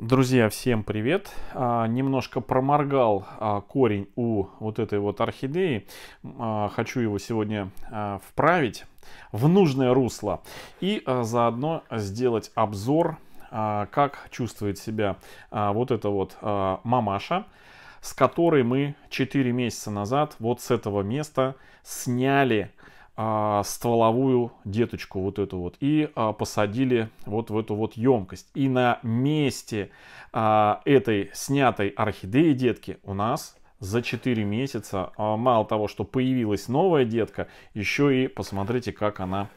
Друзья, всем привет! А, немножко проморгал а, корень у вот этой вот орхидеи. А, хочу его сегодня а, вправить в нужное русло и а, заодно сделать обзор, а, как чувствует себя вот эта вот мамаша, с которой мы 4 месяца назад вот с этого места сняли а, стволовую деточку вот эту вот и а, посадили вот в эту вот емкость. И на месте а, этой снятой орхидеи детки у нас за 4 месяца, мало того, что появилась новая детка, еще и посмотрите, как она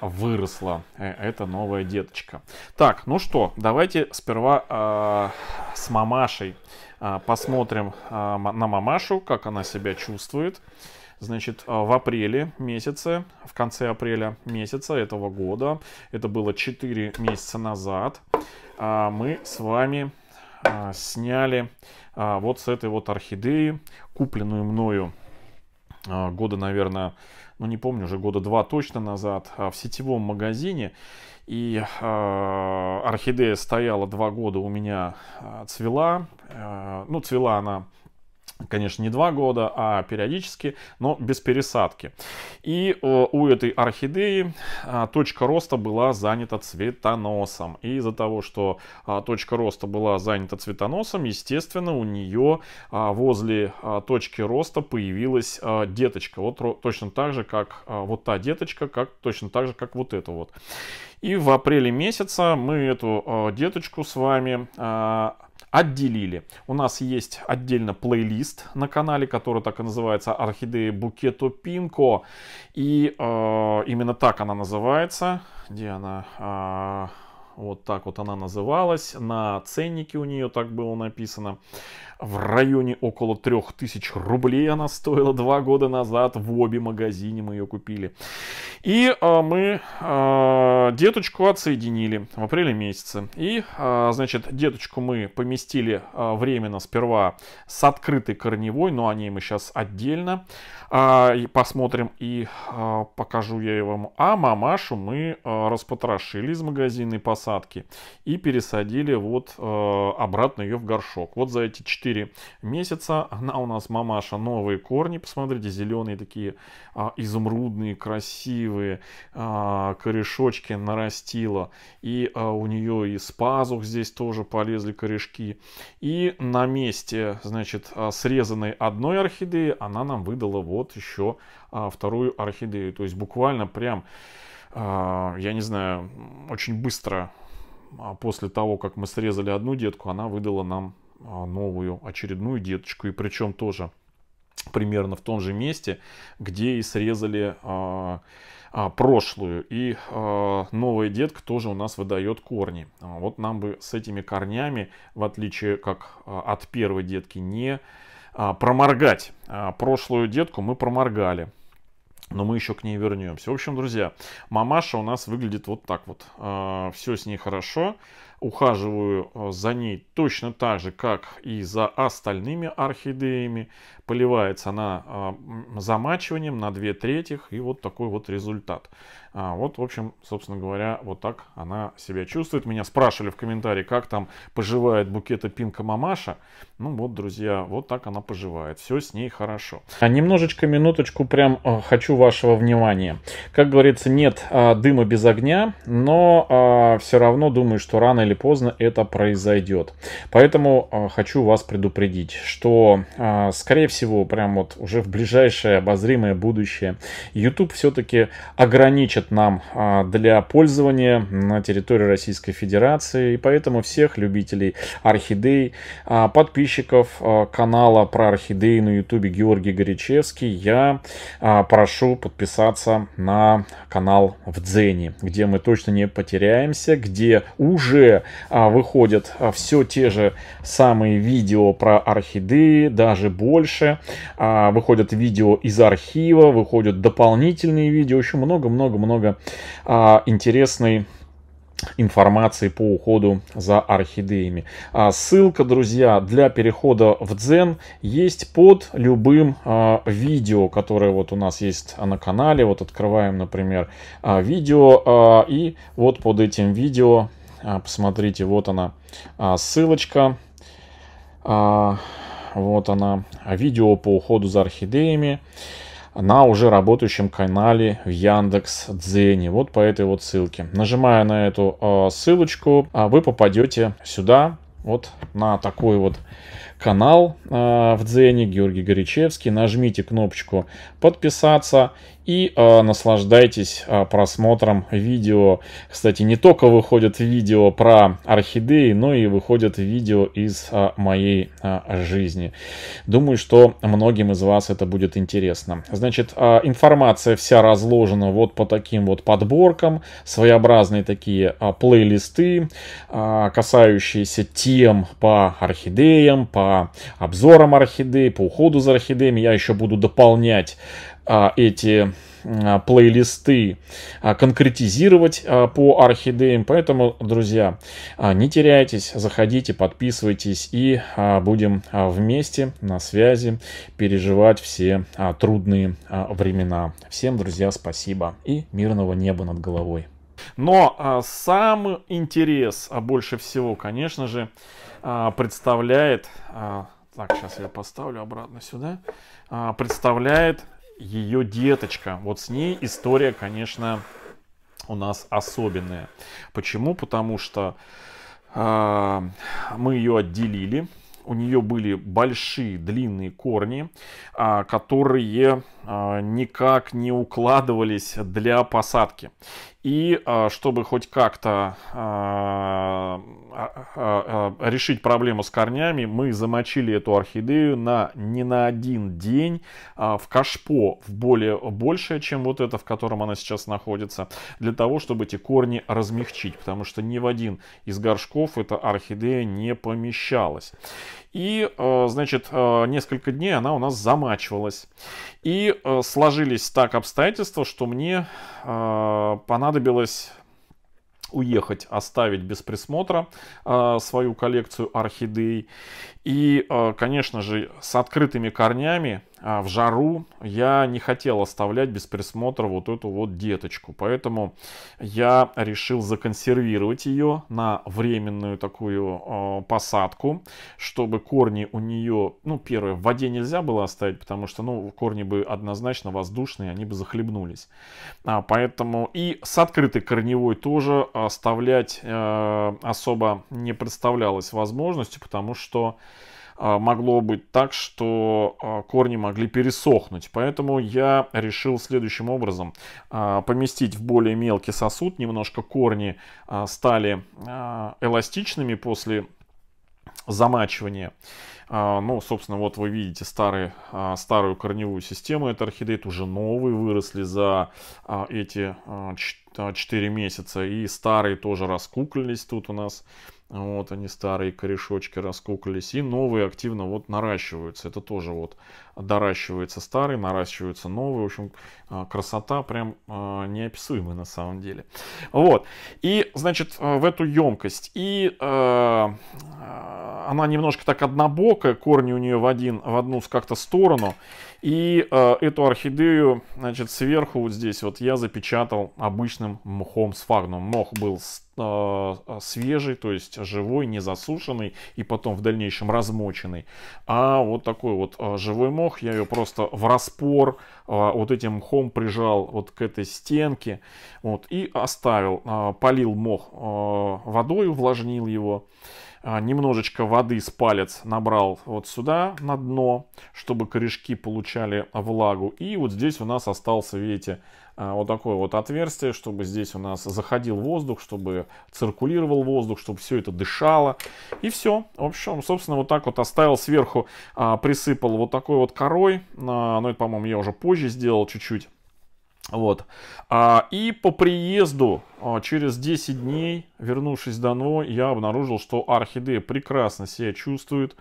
выросла, э, эта новая деточка. Так, ну что, давайте сперва с мамашей посмотрим на мамашу, как она себя чувствует. Значит, а, в апреле месяце, в конце апреля месяца этого года, это было 4 месяца назад, а, мы с вами а, сняли вот с этой вот орхидеи, купленную мною года, наверное, ну не помню, уже года два точно назад в сетевом магазине. И орхидея стояла два года у меня, цвела. Ну, цвела она конечно, не два года, а периодически, но без пересадки. И э, у этой орхидеи а, точка роста была занята цветоносом. И из-за того, что а, точка роста была занята цветоносом, естественно, у нее а, возле точки роста появилась деточка. Вот точно так же, как вот та деточка, как, точно так же, как вот эта вот. И в апреле месяца мы эту деточку с вами отделили. У нас есть отдельно плейлист на канале, который так и называется «Орхидеи Букету Пинко». И э, именно так она называется. Где она? А, вот так вот она называлась. На ценнике у нее так было написано. В районе около 3000 рублей она стоила два года назад. В обе магазине мы ее купили. И э, мы э, деточку отсоединили в апреле месяце. И, э, значит, деточку мы поместили э, временно сперва с открытой корневой, но о ней мы сейчас отдельно э, и посмотрим и э, покажу я вам. А мамашу мы э, распотрошили из магазина и посадили посадки и пересадили вот э, обратно ее в горшок. Вот за эти 4 месяца она у нас, мамаша, новые корни, посмотрите, зеленые такие э, изумрудные, красивые, э, корешочки нарастила. И э, у нее из пазух здесь тоже полезли корешки. И на месте, значит, срезанной одной орхидеи она нам выдала вот еще а, вторую орхидею. То есть буквально прям а, я не знаю, очень быстро а, после того, как мы срезали одну детку, она выдала нам а, новую, очередную деточку. И причем тоже примерно в том же месте, где и срезали а, а, прошлую. И а, новая детка тоже у нас выдает корни. вот нам бы с этими корнями, в отличие как от первой детки, не а, проморгать. А прошлую детку мы проморгали но мы еще к ней вернемся. В общем, друзья, мамаша у нас выглядит вот так вот. А, Все с ней хорошо ухаживаю э, за ней точно так же, как и за остальными орхидеями. Поливается она э, замачиванием на две трети, и вот такой вот результат. А, вот, в общем, собственно говоря, вот так она себя чувствует. Меня спрашивали в комментарии, как там поживает букета Пинка Мамаша. Ну вот, друзья, вот так она поживает. Все с ней хорошо. А немножечко, минуточку, прям э, хочу вашего внимания. Как говорится, нет дыма без огня, но все равно думаю, что рано или или поздно это произойдет. Поэтому а, хочу вас предупредить, что, а, скорее всего, прям вот уже в ближайшее обозримое будущее YouTube все-таки ограничит нам а, для пользования на территории Российской Федерации. И поэтому всех любителей орхидей, подписчиков канала про орхидеи на YouTube Георгий Горячевский, я прошу подписаться на канал в Дзене, где мы точно не потеряемся, где уже а, выходят а, все те же самые видео про орхидеи, даже больше. А, выходят видео из архива, выходят дополнительные видео, еще много-много-много интересной информации по уходу за орхидеями. А ссылка, друзья, для перехода в Дзен есть под любым а, видео, которое вот у нас есть на канале. Вот открываем, например, а, видео а, и вот под этим видео а, посмотрите, вот она а, ссылочка. А, вот она. Видео по уходу за орхидеями на уже работающем канале в Яндекс Дзене. Вот по этой вот ссылке. Нажимая на эту ссылочку, вы попадете сюда, вот на такой вот канал э, в Дзене, Георгий Горячевский. Нажмите кнопочку подписаться и э, наслаждайтесь э, просмотром видео. Кстати, не только выходят видео про орхидеи, но и выходят видео из э, моей э, жизни. Думаю, что многим из вас это будет интересно. Значит, э, информация вся разложена вот по таким вот подборкам, своеобразные такие э, плейлисты, э, касающиеся тем по орхидеям, по обзорам орхидей, по уходу за орхидеями. Я еще буду дополнять а, эти а, плейлисты а, конкретизировать по орхидеям. Поэтому, друзья, не теряйтесь, заходите, подписывайтесь и будем вместе на связи переживать все трудные времена. Всем, друзья, спасибо и мирного неба над головой. Но а, сам интерес а больше всего, конечно же, а, представляет, а, так, сейчас я поставлю обратно сюда, а, представляет ее деточка. Вот с ней история, конечно, у нас особенная. Почему? Потому что мы ее отделили, у нее были большие длинные корни, которые никак не укладывались для посадки. И а, чтобы хоть как-то а, а, решить проблему с корнями, мы замочили эту орхидею на не на один день в кашпо, в более большее, чем вот это, в котором она сейчас находится, для того, чтобы эти корни размягчить, потому что ни в один из горшков эта орхидея не помещалась. И, э, значит, э, несколько дней она у нас замачивалась. И э, сложились так обстоятельства, что мне понадобилось уехать, оставить без присмотра э, свою коллекцию орхидей. И, э, конечно же, с открытыми корнями а, в жару я не хотел оставлять без присмотра вот эту вот деточку. Поэтому я решил законсервировать ее на временную такую э, посадку, чтобы корни у нее, ну, первое, в воде нельзя было оставить, потому что, ну, корни бы однозначно воздушные, они бы захлебнулись. А, поэтому и с открытой корневой тоже оставлять э, особо не представлялось возможностью, потому что а, могло быть так, что а, корни могли пересохнуть. Поэтому я решил следующим образом а, поместить в более мелкий сосуд. Немножко корни стали эластичными после замачивания. Ну, собственно, вот вы видите старый, старую корневую систему. этой орхидеи уже новые выросли за эти 4 месяца. И старые тоже раскуклились тут у нас вот они старые корешочки раскукались. И новые активно вот наращиваются. Это тоже вот доращивается старый, наращиваются новые. В общем, а, красота прям а, неописуемая на самом деле. Вот. И, значит, а, в эту емкость. И э, она немножко так однобокая, корни у нее в, один, в одну как-то сторону. И э, эту орхидею, значит, сверху вот здесь вот я запечатал обычным мхом с фагном. Мох был э, свежий, то есть живой, не засушенный и потом в дальнейшем размоченный. А вот такой вот живой мох помог, я ее просто в распор а, вот этим мхом прижал вот к этой стенке вот, и оставил, а, полил мох а, водой, увлажнил его. А, немножечко воды с палец набрал вот сюда, на дно, чтобы корешки получали влагу. И вот здесь у нас остался, видите, а, вот такое вот отверстие, чтобы здесь у нас заходил воздух, чтобы циркулировал воздух, чтобы все это дышало. И все. В общем, собственно, вот так вот оставил сверху, а, присыпал вот такой вот корой. Но ну, это, по-моему, я уже позже сделал чуть-чуть. Вот. и по приезду а, через 10 дней, вернувшись домой, я обнаружил, что орхидея прекрасно себя чувствует.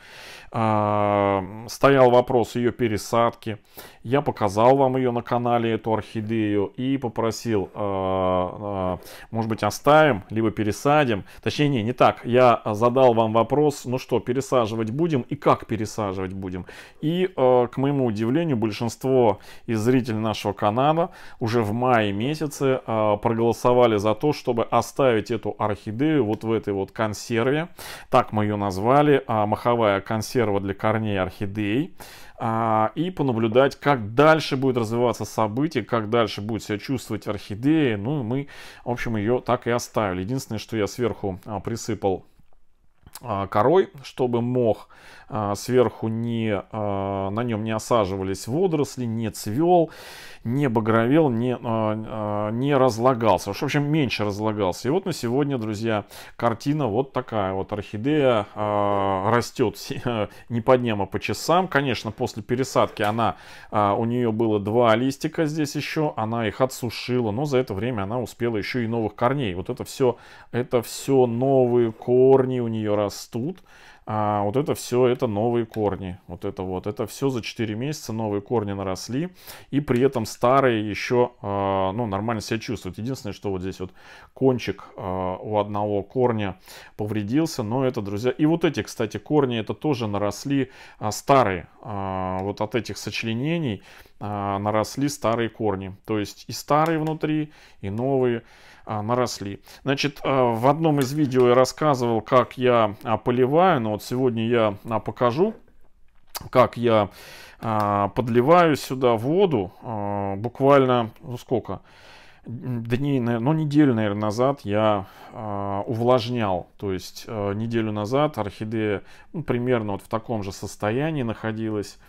А, стоял вопрос ее пересадки. Я показал вам ее на канале, эту орхидею, и попросил, а, может быть, оставим, либо пересадим. Точнее, не, не так. Я задал вам вопрос, ну что, пересаживать будем и как пересаживать будем. И, к моему удивлению, большинство из зрителей нашего канала уже в мае месяце проголосовали за за то, чтобы оставить эту орхидею вот в этой вот консерве. Так мы ее назвали, а, маховая консерва для корней орхидей а, и понаблюдать, как дальше будет развиваться событие, как дальше будет себя чувствовать орхидея. Ну мы, в общем, ее так и оставили. Единственное, что я сверху а, присыпал корой, чтобы мох а, сверху не, а, на нем не осаживались водоросли, не цвел, не багровел, не, а, не разлагался. В общем, меньше разлагался. И вот на сегодня, друзья, картина вот такая. Вот орхидея растет не по дням, а по часам. Конечно, после пересадки она, у нее было два листика здесь еще, она их отсушила, но за это время она успела еще и новых корней. Вот это все, это все новые корни у нее растут. А, вот это все, это новые корни. Вот это вот, это все за 4 месяца новые корни наросли. И при этом старые еще, э, а, ну, нормально себя чувствуют. Единственное, что вот здесь вот кончик э, у одного корня повредился. Но это, друзья, и вот эти, кстати, корни, это тоже наросли э, старые. Э, вот от этих сочленений а, наросли старые корни. То есть и старые внутри, и новые а, наросли. Значит, а, в одном из видео я рассказывал, как я поливаю, но вот сегодня я покажу, как я подливаю сюда воду. Буквально, ну сколько? дней, ну, неделю, наверное, назад я увлажнял. То есть неделю назад орхидея ну, примерно вот в таком же состоянии находилась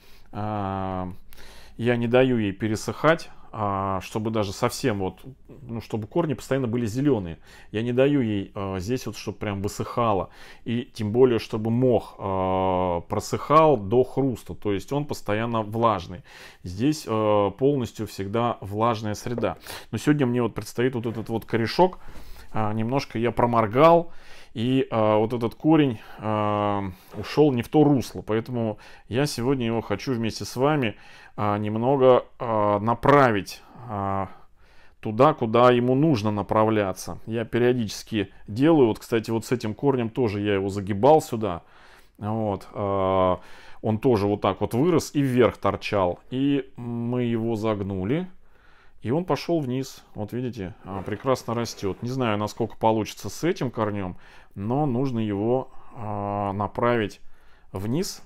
я не даю ей пересыхать, а, чтобы даже совсем вот, ну, чтобы корни постоянно были зеленые. Я не даю ей а, здесь вот, чтобы прям высыхало. И тем более, чтобы мох а, просыхал до хруста, то есть он постоянно влажный. Здесь полностью всегда влажная среда. Но сегодня мне вот предстоит вот этот вот корешок, немножко я проморгал, и а, вот этот корень а, ушел не в то русло. Поэтому я сегодня его хочу вместе с вами а, немного а, направить а, туда, куда ему нужно направляться. Я периодически делаю. Вот, кстати, вот с этим корнем тоже я его загибал сюда. Вот. А, он тоже вот так вот вырос и вверх торчал. И мы его загнули. И он пошел вниз. Вот видите, а, прекрасно растет. Не знаю, насколько получится с этим корнем, но нужно его э, направить вниз,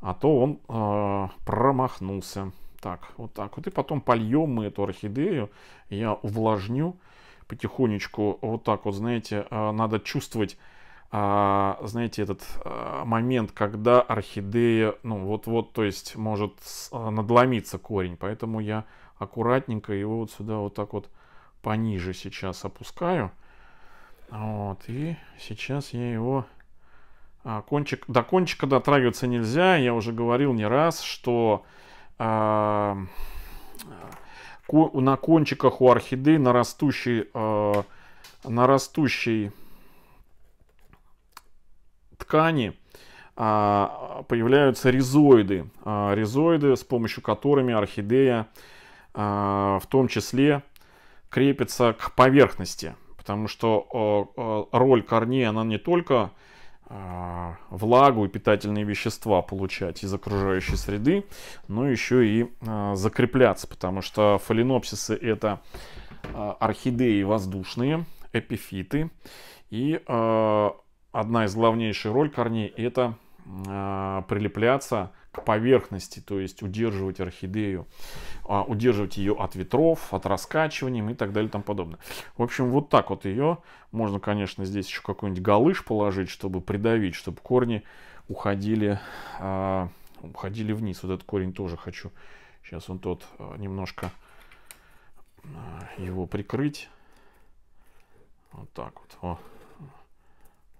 а то он э, промахнулся. Так, вот так вот. И потом польем мы эту орхидею. Я увлажню потихонечку. Вот так вот, знаете, э, надо чувствовать знаете, этот момент, когда орхидея, ну вот-вот, то есть может надломиться корень. Поэтому я аккуратненько его вот сюда вот так вот пониже сейчас опускаю. Вот, и сейчас я его... А, кончик, до кончика дотрагиваться нельзя. Я уже говорил не раз, что а, ко, на кончиках у орхидеи на растущей, а, на растущей ткани а, появляются ризоиды. А, ризоиды, с помощью которыми орхидея а, в том числе крепится к поверхности, потому что роль корней, она не только а, влагу и питательные вещества получать из окружающей среды, но еще и а, закрепляться, потому что фаленопсисы это орхидеи воздушные, эпифиты, и одна из главнейших роль корней это прилепляться к поверхности, то есть удерживать орхидею, а, удерживать ее от ветров, от раскачивания и так далее и тому подобное. В общем, вот так вот ее можно, конечно, здесь еще какой-нибудь галыш положить, чтобы придавить, чтобы корни уходили, а, уходили вниз. Вот этот корень тоже хочу. Сейчас он тот а, немножко его прикрыть. Вот так вот. О.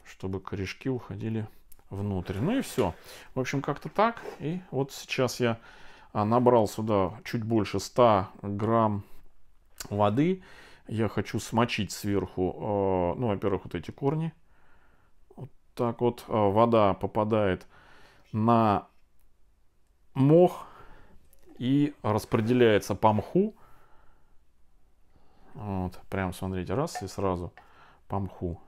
Чтобы корешки уходили внутрь. Ну и все. В общем, как-то так. И вот сейчас я а, набрал сюда чуть больше 100 грамм воды. Я хочу смочить сверху, а, ну, во-первых, вот эти корни. Вот так вот а, вода попадает на мох и распределяется по мху. Вот, прям смотрите, раз и сразу по мху.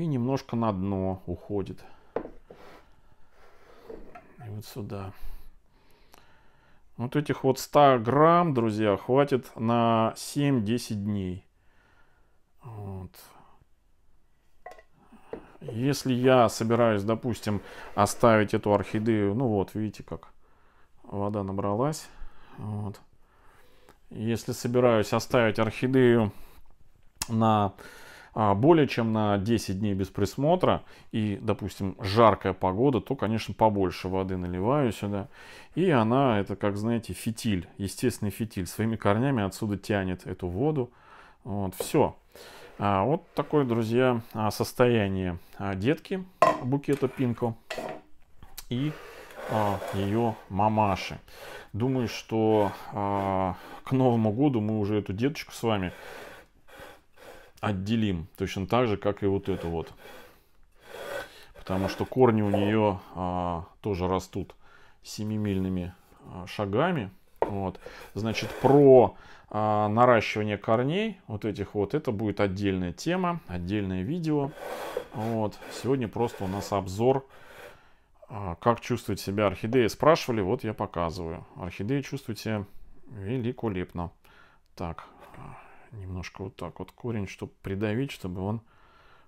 и немножко на дно уходит. И вот сюда. Вот этих вот 100 грамм, друзья, хватит на 7-10 дней. Вот. Если я собираюсь, допустим, оставить эту орхидею, ну вот, видите, как вода набралась. Вот. Если собираюсь оставить орхидею на а, более чем на 10 дней без присмотра и, допустим, жаркая погода, то, конечно, побольше воды наливаю сюда. И она, это, как знаете, фитиль, естественный фитиль. Своими корнями отсюда тянет эту воду. Вот, все. А, вот такое, друзья, а, состояние детки букета Пинко и ее мамаши. Думаю, что к Новому году мы уже эту деточку с вами отделим. Точно так же, как и вот эту вот. Потому что корни у нее а, тоже растут семимильными а, шагами. Вот. Значит, про а, наращивание корней, вот этих вот, это будет отдельная тема, отдельное видео. Вот. Сегодня просто у нас обзор, а, как чувствует себя орхидея. Спрашивали, вот я показываю. Орхидея чувствует себя великолепно. Так, а, немножко вот так вот корень, чтобы придавить, чтобы он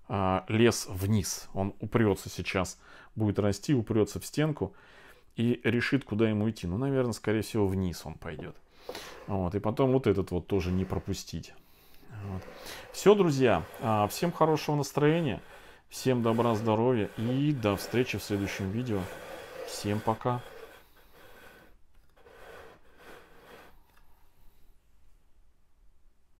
а, лез вниз. Он упрется сейчас, будет расти, упрется в стенку и решит, куда ему идти. Ну, наверное, скорее всего, вниз он пойдет. Вот, и потом вот этот вот тоже не пропустить. Вот. Все, друзья, а, всем хорошего настроения, всем добра, здоровья и до встречи в следующем видео. Всем пока.